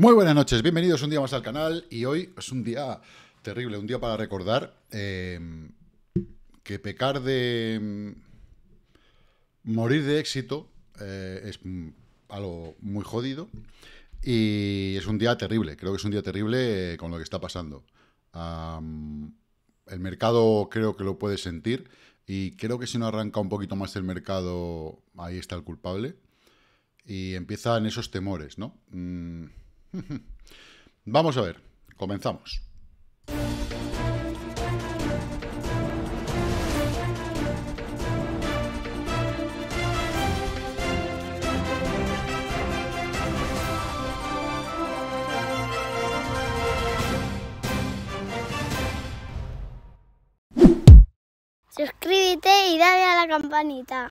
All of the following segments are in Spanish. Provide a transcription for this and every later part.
Muy buenas noches, bienvenidos un día más al canal y hoy es un día terrible, un día para recordar eh, que pecar de mm, morir de éxito eh, es mm, algo muy jodido y es un día terrible, creo que es un día terrible eh, con lo que está pasando. el mercado creo que lo puede sentir y creo que si no arranca un poquito más el mercado, ahí está el culpable y empiezan esos temores, ¿no? Mm, Vamos a ver, comenzamos. Suscríbete y dale a la campanita.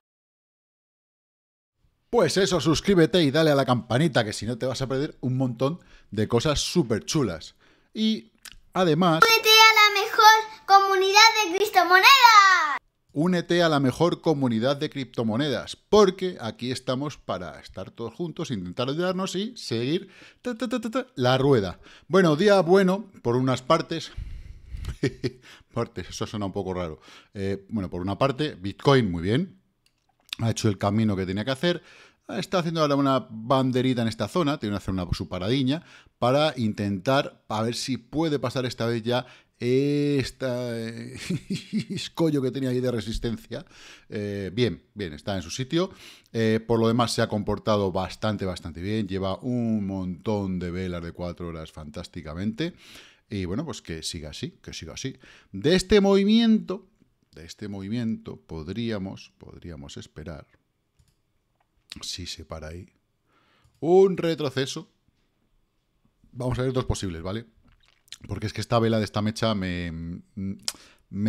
Pues eso, suscríbete y dale a la campanita, que si no te vas a perder un montón de cosas súper chulas. Y además... ¡Únete a la mejor comunidad de criptomonedas! Únete a la mejor comunidad de criptomonedas, porque aquí estamos para estar todos juntos, intentar ayudarnos y seguir la rueda. Bueno, día bueno por unas partes, partes, eso suena un poco raro. Eh, bueno, por una parte, Bitcoin, muy bien ha hecho el camino que tenía que hacer. Está haciendo ahora una banderita en esta zona, tiene que hacer una, su paradiña, para intentar a ver si puede pasar esta vez ya este escollo que tenía ahí de resistencia. Eh, bien, bien, está en su sitio. Eh, por lo demás, se ha comportado bastante, bastante bien. Lleva un montón de velas de cuatro horas fantásticamente. Y bueno, pues que siga así, que siga así. De este movimiento este movimiento podríamos, podríamos esperar, si se para ahí, un retroceso. Vamos a ver dos posibles, ¿vale? Porque es que esta vela de esta mecha me,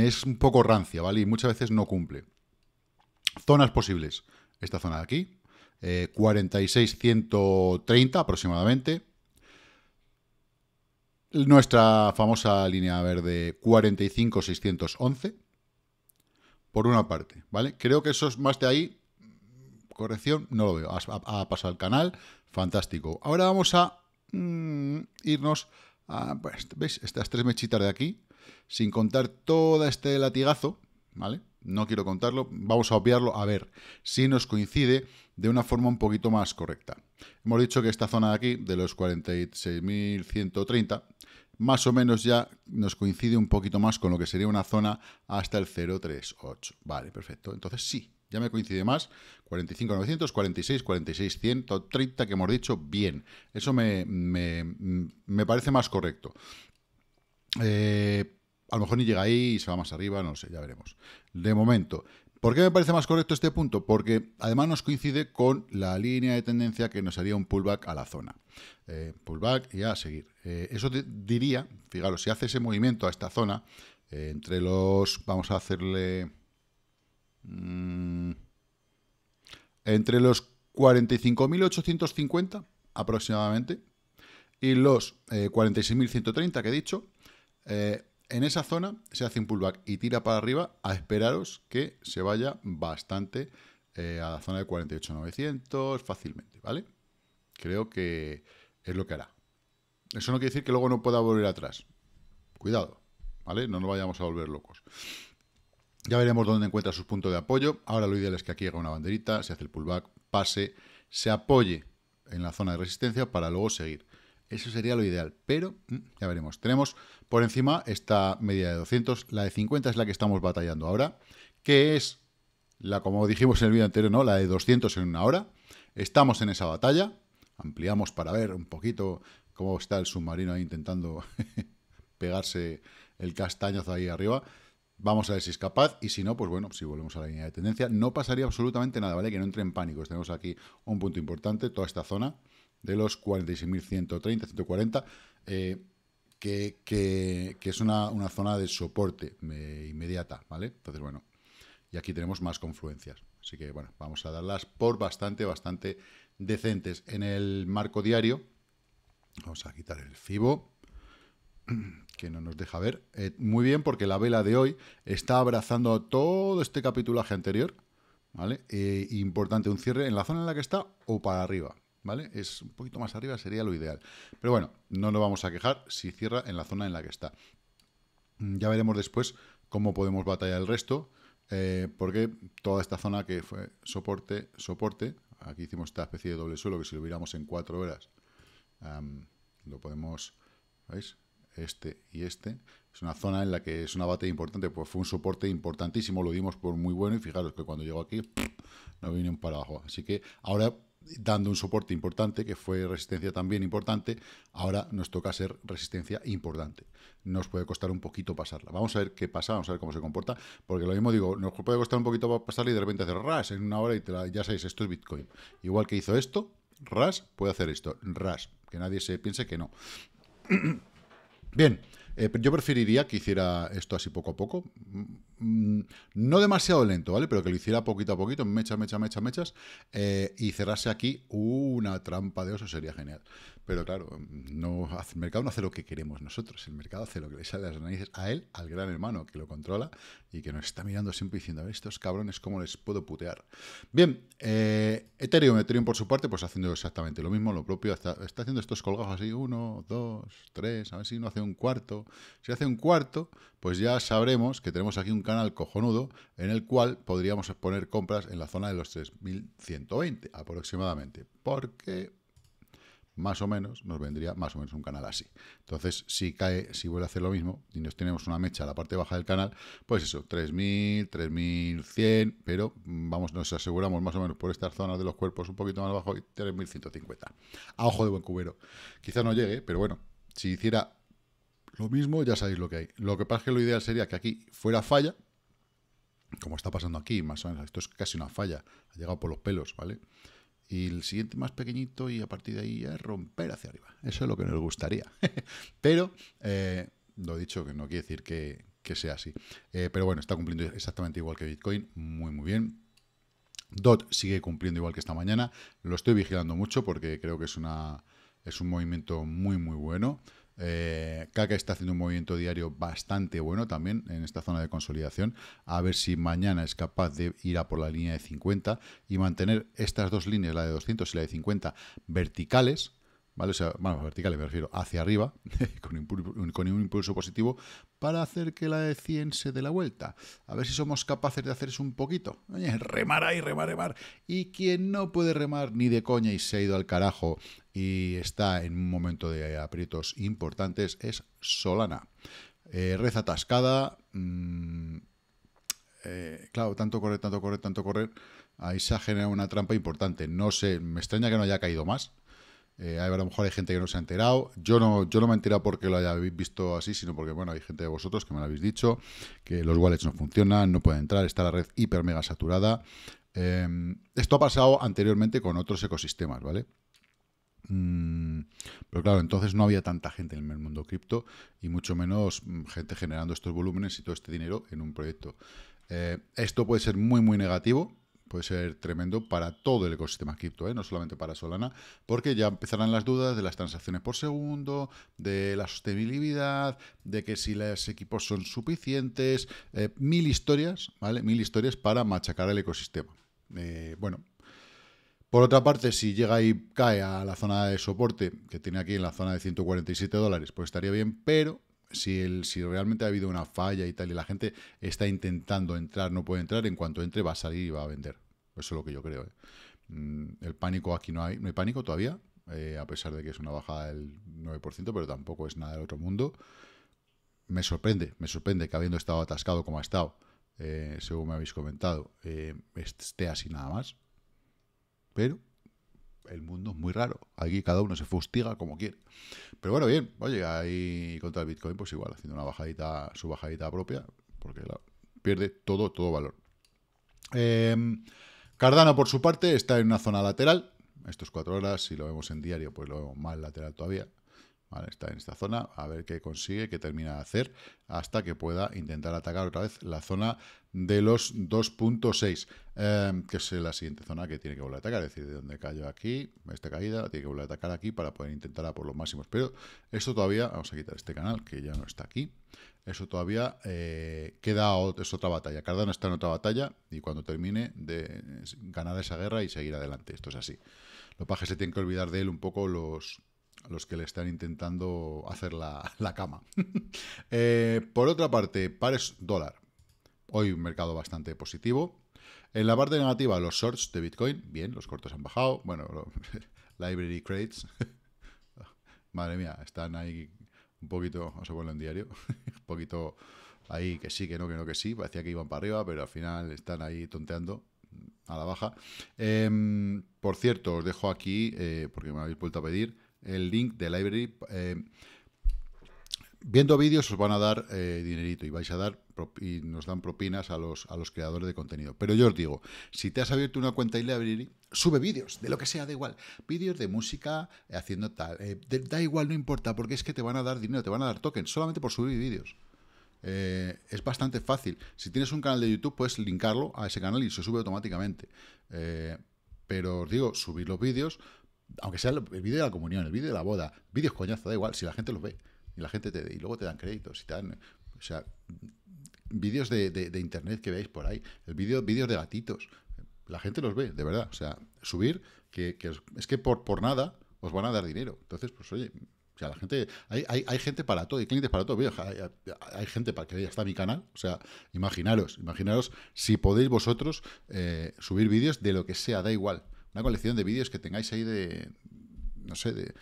es un poco rancia, ¿vale? Y muchas veces no cumple. Zonas posibles. Esta zona de aquí, eh, 46-130 aproximadamente. Nuestra famosa línea verde 45-611 por una parte, ¿vale? Creo que eso es más de ahí, corrección, no lo veo, ha, pasado el canal, fantástico. Ahora vamos a mm, irnos a, pues, ¿veis? Estas tres mechitas de aquí, sin contar todo este latigazo, ¿vale? No quiero contarlo, vamos a obviarlo, a ver si nos coincide de una forma un poquito más correcta. Hemos dicho que esta zona de aquí, de los 46.130, más o menos ya nos coincide un poquito más con lo que sería una zona hasta el 038. Vale, perfecto. Entonces sí, ya me coincide más. 45,900, 46, 46, 130 que hemos dicho, bien. Eso me, parece más correcto. Eh, a lo mejor ni llega ahí y se va más arriba, no sé, ya veremos. De momento, ¿Por qué me parece más correcto este punto? Porque además nos coincide con la línea de tendencia que nos haría un pullback a la zona. Eh, pullback y a seguir. Eh, eso diría, fijaros, si hace ese movimiento a esta zona, eh, entre los, vamos a hacerle, mm, entre los 45.850 aproximadamente y los 46.130 que he dicho, en esa zona se hace un pullback y tira para arriba a esperaros que se vaya bastante eh, a la zona de 48.900 fácilmente, ¿vale? Creo que es lo que hará. Eso no quiere decir que luego no pueda volver atrás. Cuidado, ¿vale? No nos vayamos a volver locos. Ya veremos dónde encuentra sus puntos de apoyo. Ahora lo ideal es que aquí haga una banderita, se hace el pullback, pase, se apoye en la zona de resistencia para luego seguir. Eso sería lo ideal, pero mm, ya veremos. Tenemos por encima esta media de 200, la de 50 es la que estamos batallando ahora, que es la, como dijimos en el vídeo anterior, ¿no? la de 200 en una hora. Estamos en esa batalla, ampliamos para ver un poquito cómo está el submarino ahí intentando pegarse el castañazo ahí arriba. Vamos a ver si es capaz y si no, pues bueno, si volvemos a la línea de tendencia, no pasaría absolutamente nada, ¿vale? Que no entre en pánico. Tenemos aquí un punto importante, toda esta zona de los 46.130, 140, eh, que, que, que, es una, zona de soporte eh, inmediata, ¿vale? Entonces, bueno, y aquí tenemos más confluencias. Así que, bueno, vamos a darlas por bastante, bastante decentes. En el marco diario, vamos a quitar el FIBO, que no nos deja ver. Eh, muy bien, porque la vela de hoy está abrazando todo este capitulaje anterior, ¿vale? importante, un cierre en la zona en la que está o para arriba, ¿vale? Es un poquito más arriba, sería lo ideal. Pero bueno, no nos vamos a quejar si cierra en la zona en la que está. Ya veremos después cómo podemos batallar el resto, eh, porque toda esta zona que fue soporte, soporte, aquí hicimos esta especie de doble suelo que si lo hubiéramos en cuatro horas, lo podemos, ¿veis? Este y este. Es una zona en la que es una batalla importante, pues fue un soporte importantísimo, lo dimos por muy bueno y fijaros que cuando llegó aquí, no viene un para abajo. Así que ahora dando un soporte importante, que fue resistencia también importante, ahora nos toca ser resistencia importante. Nos puede costar un poquito pasarla. Vamos a ver qué pasa, vamos a ver cómo se comporta, porque lo mismo digo, nos puede costar un poquito pasarla y de repente hacer ras en una hora y ya sabéis, esto es Bitcoin. Igual que hizo esto, ras puede hacer esto, ras, que nadie se piense que no. Bien, eh, yo preferiría que hiciera esto así poco a poco. Mm, no demasiado lento, ¿vale? Pero que lo hiciera poquito a poquito, mecha mecha mecha mechas. Eh, y cerrarse aquí una trampa de oso sería genial. Pero claro, no, el mercado no hace lo que queremos nosotros. El mercado hace lo que le sale a las narices a él, al gran hermano que lo controla y que nos está mirando siempre diciendo, a ver, estos cabrones, ¿cómo les puedo putear? Bien, eh, Ethereum, Ethereum por su parte, pues haciendo exactamente lo mismo, lo propio. Está, está haciendo estos colgados así, uno, dos, tres, a ver si no hace un cuarto. Si hace un cuarto, pues ya sabremos que tenemos aquí un canal cojonudo en el cual podríamos poner compras en la zona de los 3.120 aproximadamente, porque más o menos nos vendría más o menos un canal así. Entonces, si cae, si vuelve a hacer lo mismo y nos tenemos una mecha a la parte baja del canal, pues eso, 3.000, 3.100, pero mm, vamos, nos aseguramos más o menos por estas zonas de los cuerpos un poquito más abajo y 3.150. A ojo de buen cubero. Quizás no llegue, pero bueno, si hiciera lo mismo, ya sabéis lo que hay. Lo que pasa es que lo ideal sería que aquí fuera falla, como está pasando aquí, más o menos. Esto es casi una falla, ha llegado por los pelos, ¿vale? Y el siguiente más pequeñito y a partir de ahí es romper hacia arriba. Eso es lo que nos gustaría. Pero, lo eh, lo dicho, que no quiere decir que, que sea así. Eh, pero bueno, está cumpliendo exactamente igual que Bitcoin, muy muy bien. DOT sigue cumpliendo igual que esta mañana. Lo estoy vigilando mucho porque creo que es, una, es un movimiento muy muy bueno. Eh, Kaka está haciendo un movimiento diario bastante bueno también en esta zona de consolidación. A ver si mañana es capaz de ir a por la línea de 50 y mantener estas dos líneas, la de 200 y la de 50, verticales ¿vale? O sea, bueno, verticales me refiero hacia arriba, con, un impulso positivo, para hacer que la de se dé la vuelta. A ver si somos capaces de hacer eso un poquito. Oye, remar ahí, remar, remar. Y quien no puede remar ni de coña y se ha ido al carajo y está en un momento de aprietos importantes es Solana. Eh, Reza atascada. Mm, eh, claro, tanto correr, tanto correr, tanto correr. Ahí se ha generado una trampa importante. No sé, me extraña que no haya caído más. Eh, a, lo mejor hay gente que no se ha enterado. Yo no, yo no me he enterado porque lo hayáis visto así, sino porque, bueno, hay gente de vosotros que me lo habéis dicho, que los wallets no funcionan, no pueden entrar, está la red hiper mega saturada. Em, esto ha pasado anteriormente con otros ecosistemas, ¿vale? Mm, pero claro, entonces no había tanta gente en el mundo cripto y mucho menos mm, gente generando estos volúmenes y todo este dinero en un proyecto. Eh, esto puede ser muy, muy negativo puede ser tremendo para todo el ecosistema cripto, ¿eh? no solamente para Solana, porque ya empezarán las dudas de las transacciones por segundo, de la sostenibilidad, de que si los equipos son suficientes, eh, mil historias, ¿vale? Mil historias para machacar el ecosistema. Eh, bueno, por otra parte, si llega y cae a la zona de soporte que tiene aquí en la zona de 147 dólares, pues estaría bien, pero si, el, si realmente ha habido una falla y tal, y la gente está intentando entrar, no puede entrar, en cuanto entre va a salir y va a vender. Eso es lo que yo creo. ¿eh? Mm, el pánico aquí no hay, no hay pánico todavía, eh, a pesar de que es una bajada del 9%, pero tampoco es nada del otro mundo. Me sorprende, me sorprende que habiendo estado atascado como ha estado, eh, según me habéis comentado, esté así nada más. Pero el mundo es muy raro. Aquí cada uno se fustiga como quiere. Pero bueno, bien, oye, ahí contra el Bitcoin, pues igual, haciendo una bajadita, su bajadita propia, porque pierde todo, todo valor. Em, Cardano, por su parte, está en una zona lateral. Estos cuatro horas, si lo vemos en diario, pues lo vemos más lateral todavía está en esta zona, a ver qué consigue, qué termina de hacer, hasta que pueda intentar atacar otra vez la zona de los 2.6, em, que es la siguiente zona que tiene que volver a atacar, es decir, de donde cayó aquí, esta caída, tiene que volver a atacar aquí para poder intentar a por los máximos. Pero esto todavía, vamos a quitar este canal, que ya no está aquí, eso todavía eh, queda, es otra batalla. Cardano está en otra batalla y cuando termine de ganar esa guerra y seguir adelante, esto es así. Lo paje se tiene que olvidar de él un poco los los que le están intentando hacer la, cama. Eh, por otra parte, pares dólar. Hoy un mercado bastante positivo. En la parte negativa, los shorts de Bitcoin. Bien, los cortos han bajado. Bueno, library crates. Madre mía, están ahí un poquito, vamos a en diario, un poquito ahí que sí, que no, que no, que sí. Parecía que iban para arriba, pero al final están ahí tonteando a la baja. Em, por cierto, os dejo aquí, eh, porque me habéis vuelto a pedir, el link de Library. Eh, viendo vídeos os van a dar eh, dinerito y vais a dar y nos dan propinas a los, creadores de contenido. Pero yo os digo, si te has abierto una cuenta en Library, sube vídeos, de lo que sea, da igual. Vídeos de música eh, haciendo tal. da igual, no importa, porque es que te van a dar dinero, te van a dar tokens, solamente por subir vídeos. es bastante fácil. Si tienes un canal de YouTube, puedes linkarlo a ese canal y se sube automáticamente. pero os digo, subir los vídeos, aunque sea el vídeo de la comunión, el vídeo de la boda, vídeos coñazo, da igual, si la gente los ve. Y la gente te y luego te dan créditos y tal, O sea, vídeos de, internet que veáis por ahí, el vídeo, vídeos de gatitos. La gente los ve, de verdad. O sea, subir, que, es que por, por nada os van a dar dinero. Entonces, pues oye, o sea, la gente, hay, hay, hay, gente para todo, hay clientes para todo. hay, gente para que ya está mi canal. O sea, imaginaros, imaginaros si podéis vosotros eh, subir vídeos de lo que sea, da igual colección de vídeos que tengáis ahí de, no sé, de,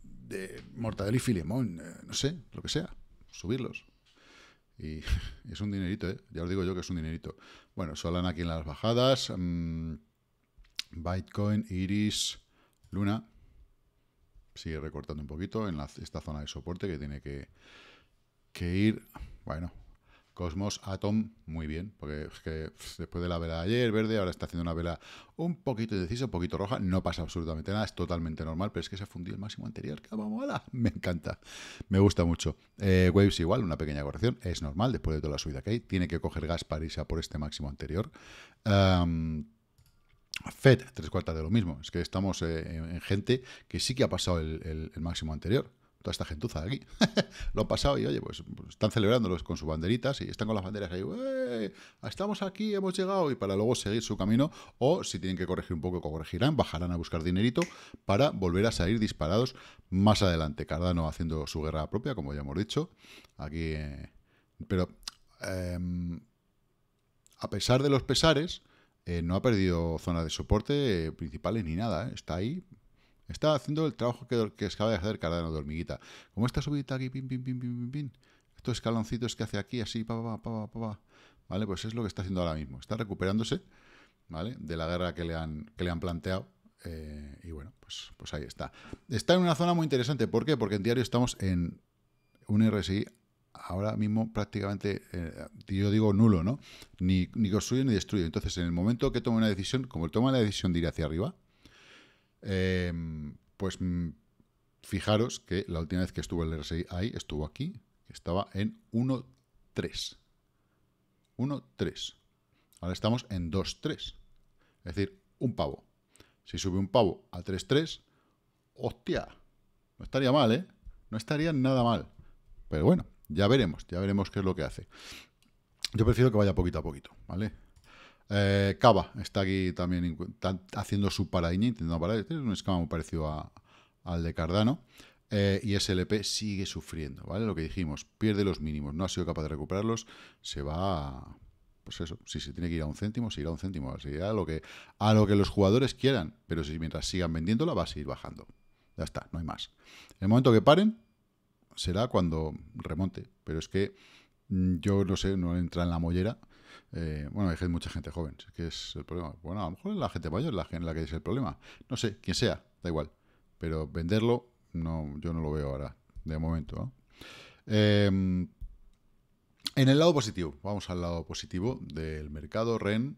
de Mortadelo y Filemón, eh, no sé, lo que sea, subirlos. Y es un dinerito, eh, ya os digo yo que es un dinerito. Bueno, Solana aquí en las bajadas, mm, Bitcoin, Iris, Luna, sigue recortando un poquito en esta zona de soporte que tiene que, que ir, bueno, Cosmos Atom, muy bien, porque después de la vela de ayer verde, ahora está haciendo una vela un poquito indecisa, un poquito roja, no pasa absolutamente nada, es totalmente normal, pero es que se ha fundido el máximo anterior, que vamos me encanta, me gusta mucho. Eh, Waves igual, una pequeña corrección, es normal después de toda la subida que hay, tiene que coger gas para irse por este máximo anterior. FED, tres cuartas de lo mismo. Es que estamos eh, en, gente que sí que ha pasado el máximo anterior esta gentuza de aquí. lo han pasado y, oye, pues, pues están celebrándolos con sus banderitas y están con las banderas ahí, estamos aquí, hemos llegado, y para luego seguir su camino, o si tienen que corregir un poco, corregirán, bajarán a buscar dinerito para volver a salir disparados más adelante. Cardano haciendo su guerra propia, como ya hemos dicho, aquí... Eh, pero... Em, a pesar de los pesares, eh, no ha perdido zona de soporte eh, principales ni nada. Está ahí Está haciendo el trabajo que, que acaba de hacer Cardano de hormiguita. Como esta subida aquí, pin, pin, pin, pin, pin, pin. Estos escaloncitos que hace aquí, así, pa, pa, pa, pa, pa. ¿Vale? Pues es lo que está haciendo ahora mismo. Está recuperándose, ¿vale? De la guerra que le han, que le han planteado. Eh, y bueno, pues, pues ahí está. Está en una zona muy interesante. ¿Por qué? Porque en diario estamos en un RSI ahora mismo prácticamente, eh, yo digo nulo, ¿no? Ni, construye ni destruye. Entonces, en el momento que toma una decisión, como toma la decisión de ir hacia arriba, Em, pues mm, fijaros que la última vez que estuvo el RSI ahí, estuvo aquí, estaba en 1.3. 1.3. Ahora estamos en 2.3. Es decir, un pavo. Si sube un pavo a 3.3, hostia, no estaría mal, ¿eh? No estaría nada mal. Pero bueno, ya veremos, ya veremos qué es lo que hace. Yo prefiero que vaya poquito a poquito, ¿vale? Eh, Cava está aquí también haciendo su paradiña, intentando parar. Este es un escama muy parecido al de Cardano. Eh, y SLP sigue sufriendo, ¿vale? Lo que dijimos, pierde los mínimos, no ha sido capaz de recuperarlos, se va pues eso, si se tiene que ir a un céntimo, se irá a un céntimo, a lo que, a lo que los jugadores quieran, pero si mientras sigan vendiéndola va a seguir bajando. Ya está, no hay más. el momento que paren, será cuando remonte, pero es que mm, yo no sé, no entra en la mollera eh, bueno, hay mucha gente joven, que es el problema. Bueno, a lo mejor la gente mayor la, gente la que es el problema. No sé, quien sea, da igual. Pero venderlo, no, yo no lo veo ahora, de momento. Em, en el lado positivo, vamos al lado positivo del mercado REN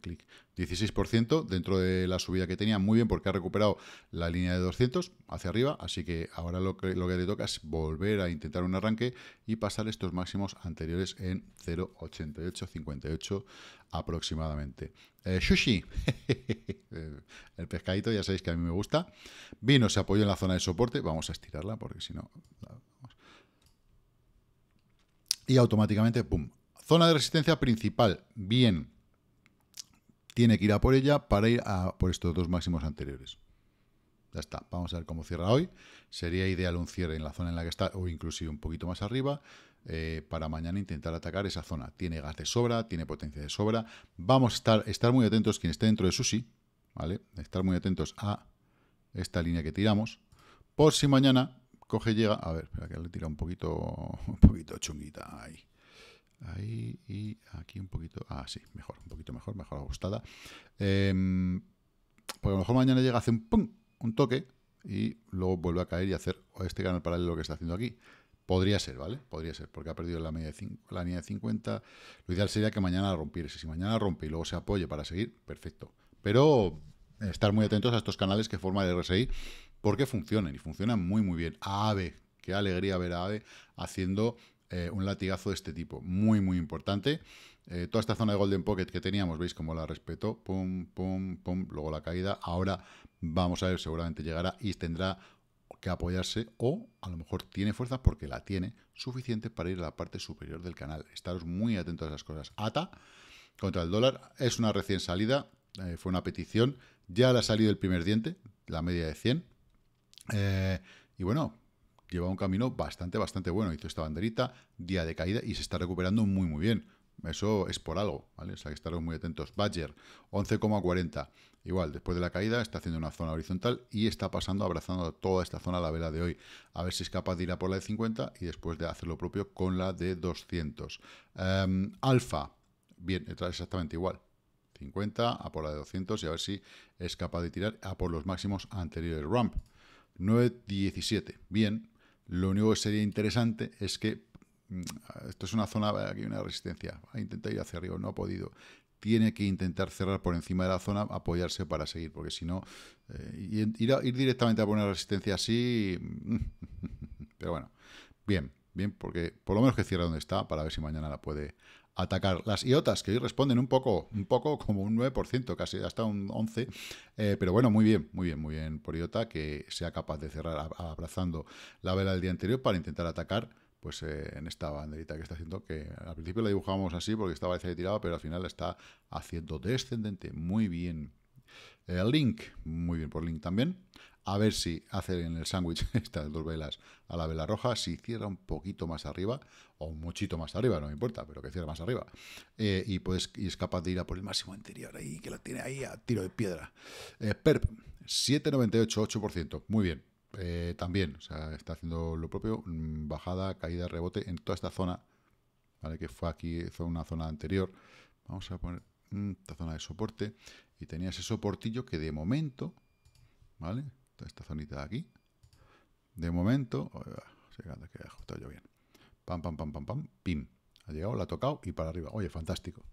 clic. 16% dentro de la subida que tenía, muy bien, porque ha recuperado la línea de 200 hacia arriba, así que ahora lo que, lo te toca es volver a intentar un arranque y pasar estos máximos anteriores en 0,8858 aproximadamente. Eh, sushi, el pescadito, ya sabéis que a mí me gusta. Vino, se apoyó en la zona de soporte, vamos a estirarla porque si no... Y automáticamente, pum, Zona de resistencia principal, bien. Tiene que ir a por ella para ir a por estos dos máximos anteriores. Ya está, vamos a ver cómo cierra hoy. Sería ideal un cierre en la zona en la que está, o inclusive un poquito más arriba, eh, para mañana intentar atacar esa zona. Tiene gas de sobra, tiene potencia de sobra. Vamos a estar, estar muy atentos quien esté dentro de Sushi, ¿vale? Estar muy atentos a esta línea que tiramos. Por si mañana coge, llega... A ver, espera que le tira un poquito, un poquito chunguita ahí. Ahí y aquí un poquito. Ah, sí, mejor, un poquito mejor, mejor ajustada. Em, porque a lo mejor mañana llega, hace un pum, un toque y luego vuelve a caer y hacer este canal paralelo que está haciendo aquí. Podría ser, ¿vale? Podría ser, porque ha perdido la, media de la línea de 50. Lo ideal sería que mañana rompiese. Si mañana rompe y luego se apoye para seguir, perfecto. Pero estar muy atentos a estos canales que forma el RSI, porque funcionan y funcionan muy, muy bien. AVE, qué alegría ver a AVE haciendo eh, un latigazo de este tipo, muy, muy importante. Eh, toda esta zona de Golden Pocket que teníamos, veis cómo la respetó, pum, pum, pum, luego la caída. Ahora vamos a ver, seguramente llegará y tendrá que apoyarse o a lo mejor tiene fuerza porque la tiene suficiente para ir a la parte superior del canal. Estaros muy atentos a esas cosas. ATA contra el dólar es una recién salida, eh, fue una petición, ya le ha salido el primer diente, la media de 100. y bueno, lleva un camino bastante, bastante bueno. Hizo esta banderita, día de caída y se está recuperando muy, muy bien. Eso es por algo, ¿vale? O que estar muy atentos. Badger, 11,40. Igual, después de la caída, está haciendo una zona horizontal y está pasando, abrazando toda esta zona a la vela de hoy. A ver si es capaz de ir a por la de 50 y después de hacer lo propio con la de 200. Em, alfa, bien, exactamente igual. 50, a por la de 200 y a ver si es capaz de tirar a por los máximos anteriores. Ramp, 9,17. Bien, lo único que sería interesante es que mm, esto es una zona aquí hay una resistencia. ha intentado ir hacia arriba, no ha podido. Tiene que intentar cerrar por encima de la zona, apoyarse para seguir, porque si no, eh, ir, ir, directamente a poner resistencia así. Pero bueno, bien, bien, porque por lo menos que cierra donde está para ver si mañana la puede atacar. Las IOTAS, que hoy responden un poco, un poco como un 9%, casi hasta un 11%, eh, pero bueno, muy bien, muy bien, muy bien por IOTA, que sea capaz de cerrar abrazando la vela del día anterior para intentar atacar pues eh, en esta banderita que está haciendo, que al principio la dibujábamos así porque estaba de tirada, pero al final la está haciendo descendente. Muy bien. Eh, Link, muy bien por Link también. A ver si hace en el sándwich estas dos velas a la vela roja, si cierra un poquito más arriba, o un muchito más arriba, no me importa, pero que cierra más arriba. Eh, y, pues, y es capaz de ir a por el máximo anterior ahí, que lo tiene ahí a tiro de piedra. Eh, PERP, 7,98, 8%. Muy bien. Eh, también, o sea, está haciendo lo propio, mm, bajada, caída, rebote en toda esta zona, ¿vale? Que fue aquí, fue una zona anterior. Vamos a poner mm, esta zona de soporte y tenía ese soportillo que de momento, ¿vale? esta zonita de aquí. De momento, oh, que yo bien. Pam, pam, pam, pam, pam, pim. Ha llegado, la ha tocado y para arriba. Oye, fantástico.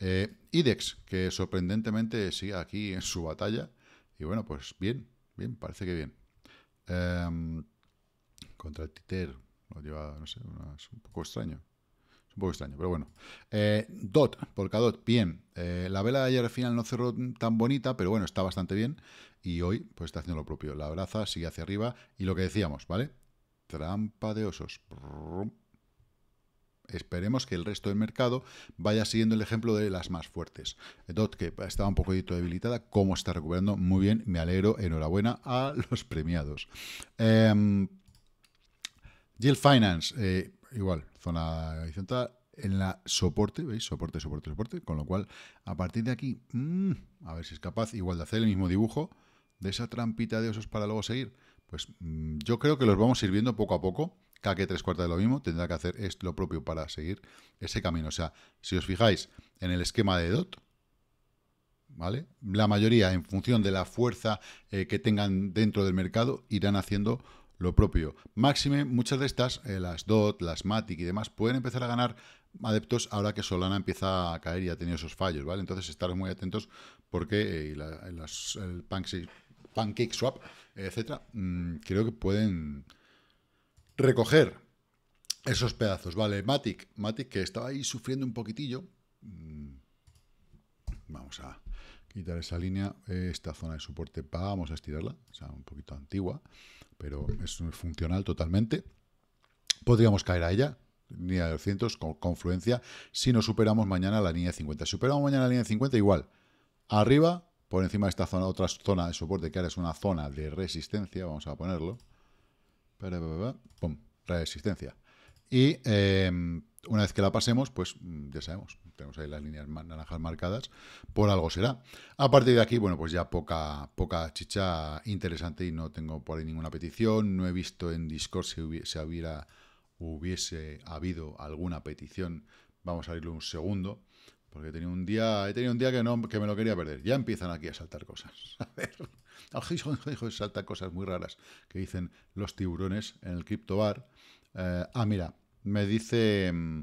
Eh, IDEX, que sorprendentemente sigue aquí en su batalla. Y bueno, pues bien, bien, parece que bien. Em, contra el Titer, lo lleva, no sé, es un poco extraño. Un poco extraño, pero bueno. Eh, Dot, Polkadot, bien. Eh, la vela de ayer al final no cerró tan bonita, pero bueno, está bastante bien. Y hoy, pues está haciendo lo propio. La braza sigue hacia arriba. Y lo que decíamos, ¿vale? Trampa de osos. Esperemos que el resto del mercado vaya siguiendo el ejemplo de las más fuertes. Eh, Dot, que estaba un poquito debilitada, cómo está recuperando, muy bien, me alegro, enhorabuena a los premiados. Eh, Finance, eh, igual, zona horizontal, en la soporte, ¿veis? Soporte, soporte, soporte, con lo cual, a partir de aquí, mm, a ver si es capaz igual de hacer el mismo dibujo de esa trampita de osos para luego seguir. Pues mm, yo creo que los vamos a ir viendo poco a poco, cada que tres cuartas de lo mismo, tendrá que hacer lo propio para seguir ese camino. O sea, si os fijáis en el esquema de DOT, ¿vale? La mayoría, en función de la fuerza eh, que tengan dentro del mercado, irán haciendo lo propio. Máxime, muchas de estas, eh, las DOT, las Matic y demás, pueden empezar a ganar adeptos ahora que Solana empieza a caer y ha tenido esos fallos, ¿vale? Entonces, estar muy atentos porque eh, el Pancake, Swap, etcétera, mm, creo que pueden recoger esos pedazos, ¿vale? Matic, Matic que estaba ahí sufriendo un poquitillo. Mm, vamos a quitar esa línea, esta zona de soporte, vamos a estirarla, o sea, un poquito antigua pero es funcional totalmente. Podríamos caer a ella, línea de 200 con confluencia, si no superamos mañana la línea de 50. Si superamos mañana la línea de 50, igual. Arriba, por encima de esta zona, otra zona de soporte, que ahora es una zona de resistencia, vamos a ponerlo. Pum, resistencia. Y eh, una vez que la pasemos, pues ya sabemos, tenemos ahí las líneas naranjas marcadas, por algo será. A partir de aquí, bueno, pues ya poca, poca chicha interesante y no tengo por ahí ninguna petición, no he visto en Discord si, hubiese habido alguna petición. Vamos a abrirlo un segundo, porque he tenido un día, he tenido un día que, no, que me lo quería perder. Ya empiezan aquí a saltar cosas. A ver, salta cosas muy raras que dicen los tiburones en el criptobar. Eh, ah, mira, me dice... Mm,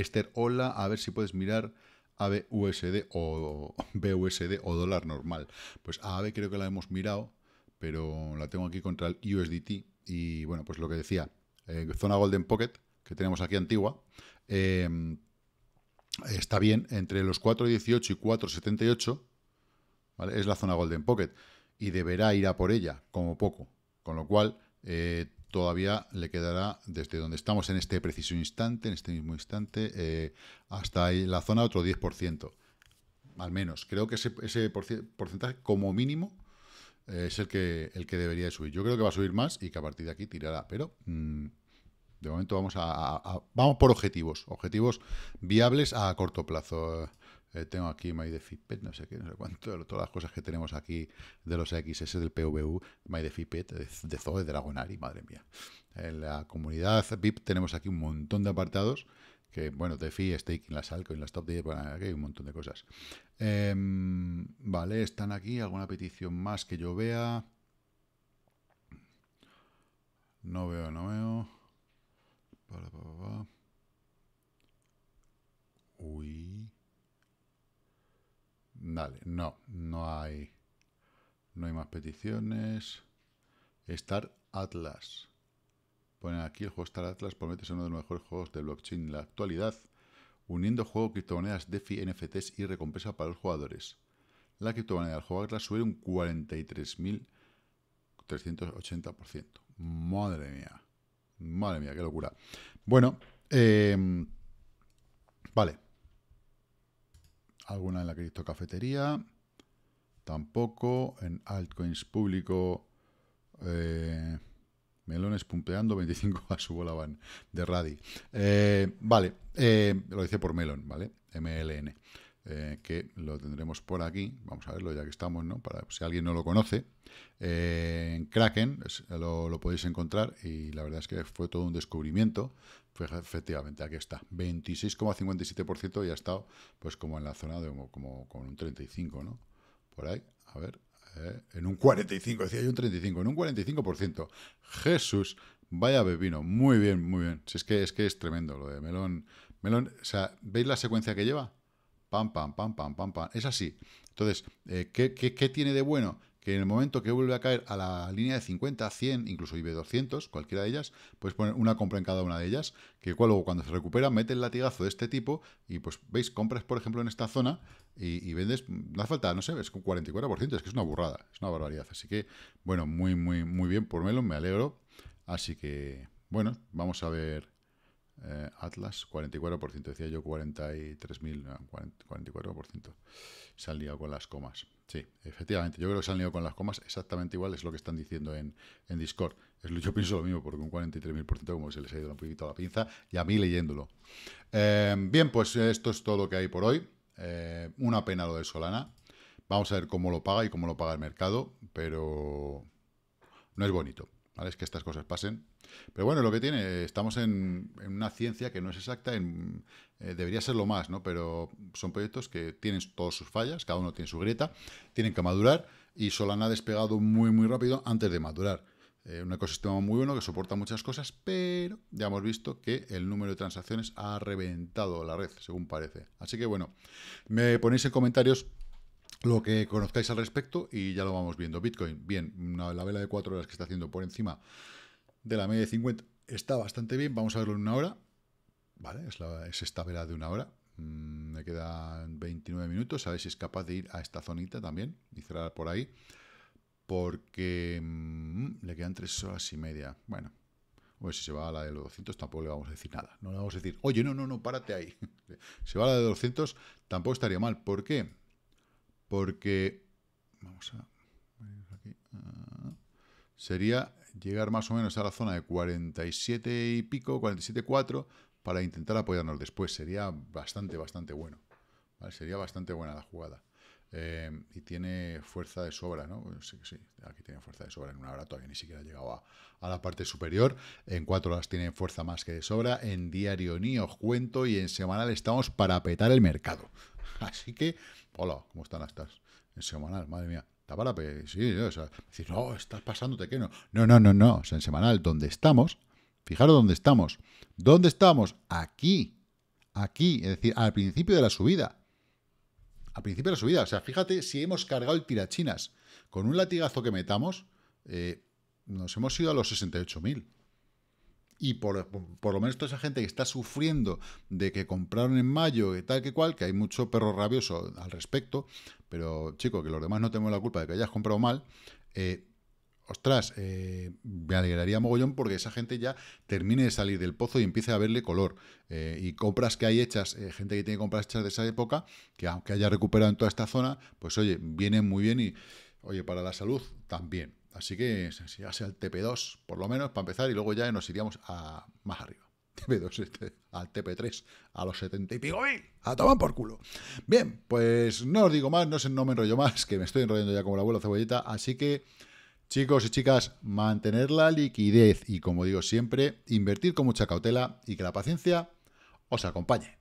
Esther, hola, a ver si puedes mirar ABUSD USD o BUSD o dólar normal. Pues AB creo que la hemos mirado, pero la tengo aquí contra el USDT. Y bueno, pues lo que decía, eh, zona Golden Pocket, que tenemos aquí antigua, eh, está bien entre los 4.18 y 4.78, ¿vale? Es la zona Golden Pocket y deberá ir a por ella, como poco. Con lo cual, eh, todavía le quedará desde donde estamos en este preciso instante, en este mismo instante, eh, hasta ahí la zona otro 10%. Al menos, creo que ese, porcentaje como mínimo eh, es el que, el que debería subir. Yo creo que va a subir más y que a partir de aquí tirará, pero mm, de momento vamos, a, vamos por objetivos, objetivos viables a corto plazo. Eh. Eh, tengo aquí My no sé qué, no sé cuánto, todas las cosas que tenemos aquí de los XS, del PVU, My de de, Zoe, Dragonari, madre mía. En la comunidad VIP tenemos aquí un montón de apartados, que bueno, DeFi, staking, las en las top 10, bueno, aquí hay un montón de cosas. Em, vale, están aquí, alguna petición más que yo vea. No veo, no veo. no, no hay, no hay más peticiones. Star Atlas. Ponen aquí el juego Star Atlas, promete ser uno de los mejores juegos de blockchain en la actualidad, uniendo juego, criptomonedas, DeFi, NFTs y recompensa para los jugadores. La criptomoneda del juego Atlas sube un 43.380%. Madre mía. Madre mía, qué locura. Bueno, eh, vale alguna en la criptocafetería, tampoco, en altcoins público, eh, melones pumpeando, 25 a su bola de Radi. Eh, vale, eh, lo dice por melon, ¿vale? MLN. Eh, que lo tendremos por aquí, vamos a verlo ya que estamos, ¿no? Para, si alguien no lo conoce, eh, en Kraken lo, podéis encontrar y la verdad es que fue todo un descubrimiento. Pues, efectivamente, aquí está, 26,57% y ha estado pues como en la zona de como, con un 35, ¿no? Por ahí, a ver, eh, en un 45, decía hay un 35, en un 45%. Jesús, vaya bebino, muy bien, muy bien. Si es que es que es tremendo lo de Melón. Melón, o sea, ¿veis la secuencia que lleva? pam, pam, pam, pam, pam, pam. Es así. Entonces, eh, ¿qué, tiene de bueno? Que en el momento que vuelve a caer a la línea de 50, 100, incluso IB200, cualquiera de ellas, puedes poner una compra en cada una de ellas, que luego cuando se recupera, mete el latigazo de este tipo y pues, veis, compras, por ejemplo, en esta zona y, vendes, no hace falta, no sé, es un 44%, es que es una burrada, es una barbaridad. Así que, bueno, muy, muy, muy bien por Melon, me alegro. Así que, bueno, vamos a ver eh, Atlas, 44%, decía yo 43.000, 44%. Se han liado con las comas. Sí, efectivamente, yo creo que se han liado con las comas exactamente igual, es lo que están diciendo en, Discord. Es, yo pienso lo mismo, porque un 43.000% como se les ha ido un poquito la pinza, y a mí leyéndolo. Eh, bien, pues esto es todo lo que hay por hoy. Eh, una pena lo de Solana. Vamos a ver cómo lo paga y cómo lo paga el mercado, pero no es bonito. Es que estas cosas pasen. Pero bueno, lo que tiene, estamos en, una ciencia que no es exacta, eh, debería ser lo más, ¿no? Pero son proyectos que tienen todas sus fallas, cada uno tiene su grieta, tienen que madurar y Solana ha despegado muy, muy rápido antes de madurar. Eh, un ecosistema muy bueno que soporta muchas cosas, pero ya hemos visto que el número de transacciones ha reventado la red, según parece. Así que bueno, me ponéis en comentarios lo que conozcáis al respecto y ya lo vamos viendo. Bitcoin, bien, la vela de 4 horas que está haciendo por encima de la media de 50 está bastante bien. Vamos a verlo en una hora. Vale, es, es esta vela de una hora. Mm, me quedan 29 minutos. A ver si es capaz de ir a esta zonita también y cerrar por ahí. Porque mm, le quedan 3 horas y media. Bueno, pues si se va a la de los 200 tampoco le vamos a decir nada. No le vamos a decir, oye, no, no, no, párate ahí. si se va a la de 200 tampoco estaría mal. ¿Por qué? porque vamos a ah, sería llegar más o menos a la zona de 47 y pico, 47.4 para intentar apoyarnos después. Sería bastante, bastante bueno. Sería bastante buena la jugada. Em, y tiene fuerza de sobra, ¿no? Sí, sí, aquí tiene fuerza de sobra en una hora, todavía ni siquiera ha llegado a, la parte superior. En cuatro horas tiene fuerza más que de sobra. En diario ni os cuento y en semanal estamos para petar el mercado. Así que, hola, ¿cómo están estas? En semanal, madre mía. Está para petar, sí, o decir, no, estás pasándote que no. No, no, no, no. en semanal, ¿dónde estamos, fijaros dónde estamos. ¿Dónde estamos? Aquí. Aquí, es decir, al principio de la subida. Al principio de la subida. O sea, fíjate si hemos cargado el tirachinas. Con un latigazo que metamos, eh, nos hemos ido a los 68.000. Y por, por, lo menos toda esa gente que está sufriendo de que compraron en mayo y tal que cual, que hay mucho perro rabioso al respecto, pero chico, que los demás no tenemos la culpa de que hayas comprado mal, eh, ostras, eh, me alegraría mogollón porque esa gente ya termine de salir del pozo y empiece a verle color. Eh, y compras que hay hechas, eh, gente que tiene compras hechas de esa época, que aunque haya recuperado en toda esta zona, pues oye, vienen muy bien y, oye, para la salud también. Así que si ya sea el TP2, por lo menos, para empezar, y luego ya nos iríamos a más arriba. TP2, este, al TP3, a los 70 y pico mil, a tomar por culo. Bien, pues no os digo más, no, no me enrollo más, que me estoy enrollando ya como el abuelo cebollita, así que Chicos y chicas, mantener la liquidez y, como digo siempre, invertir con mucha cautela y que la paciencia os acompañe.